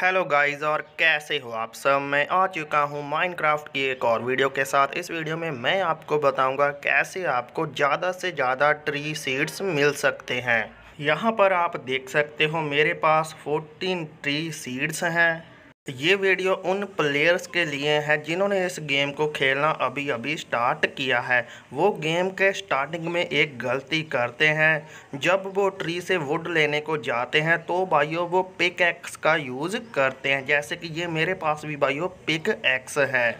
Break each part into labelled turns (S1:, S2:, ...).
S1: hello guys और कैसे हो आप सब मैं आ चुका हूँ माइनक्राफ्ट की एक और वीडियो के साथ इस वीडियो में मैं आपको बताऊंगा कैसे आपको ज़्यादा से ज़्यादा ट्री सीड्स मिल सकते हैं यहाँ पर आप देख सकते हो मेरे पास 14 ट्री सीड्स हैं ये वीडियो उन प्लेयर्स के लिए है जिन्होंने इस गेम को खेलना अभी अभी स्टार्ट किया है वो गेम के स्टार्टिंग में एक गलती करते हैं जब वो ट्री से वुड लेने को जाते हैं तो भाइयों वो पिक एक्स का यूज़ करते हैं जैसे कि ये मेरे पास भी भाइयों पिक एक्स है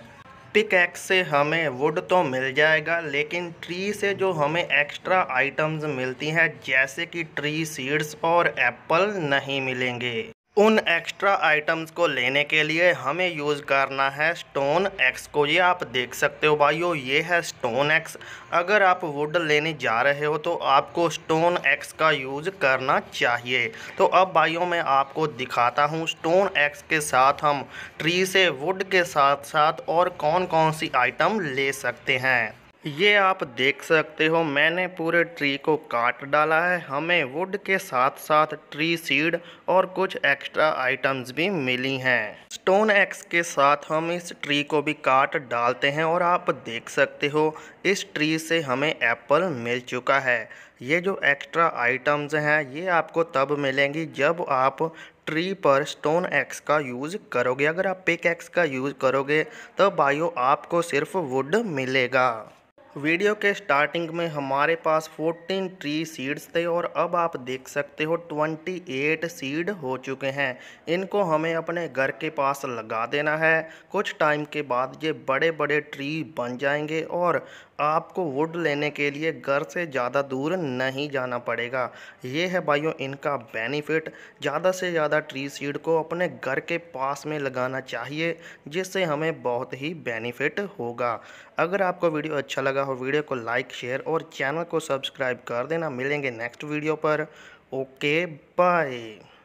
S1: पिक एक्स से हमें वुड तो मिल जाएगा लेकिन ट्री से जो हमें एक्स्ट्रा आइटम्स मिलती हैं जैसे कि ट्री सीड्स और एप्पल नहीं मिलेंगे उन एक्स्ट्रा आइटम्स को लेने के लिए हमें यूज़ करना है स्टोन एक्स को ये आप देख सकते हो भाइयों ये है स्टोन एक्स अगर आप वुड लेने जा रहे हो तो आपको स्टोन एक्स का यूज़ करना चाहिए तो अब भाइयों मैं आपको दिखाता हूँ स्टोन एक्स के साथ हम ट्री से वुड के साथ साथ और कौन कौन सी आइटम ले सकते हैं ये आप देख सकते हो मैंने पूरे ट्री को काट डाला है हमें वुड के साथ साथ ट्री सीड और कुछ एक्स्ट्रा आइटम्स भी मिली हैं स्टोन एक्स के साथ हम इस ट्री को भी काट डालते हैं और आप देख सकते हो इस ट्री से हमें एप्पल मिल चुका है ये जो एक्स्ट्रा आइटम्स हैं ये आपको तब मिलेंगी जब आप ट्री पर स्टोन एक्स का यूज़ करोगे अगर आप पिक एक्स का यूज़ करोगे तो बायो आपको सिर्फ वुड मिलेगा वीडियो के स्टार्टिंग में हमारे पास 14 ट्री सीड्स थे और अब आप देख सकते हो 28 सीड हो चुके हैं इनको हमें अपने घर के पास लगा देना है कुछ टाइम के बाद ये बड़े बड़े ट्री बन जाएंगे और आपको वुड लेने के लिए घर से ज़्यादा दूर नहीं जाना पड़ेगा ये है भाइयों इनका बेनिफिट ज़्यादा से ज़्यादा ट्री सीड को अपने घर के पास में लगाना चाहिए जिससे हमें बहुत ही बेनिफिट होगा अगर आपको वीडियो अच्छा लगा हो वीडियो को लाइक शेयर और चैनल को सब्सक्राइब कर देना मिलेंगे नेक्स्ट वीडियो पर ओके बाय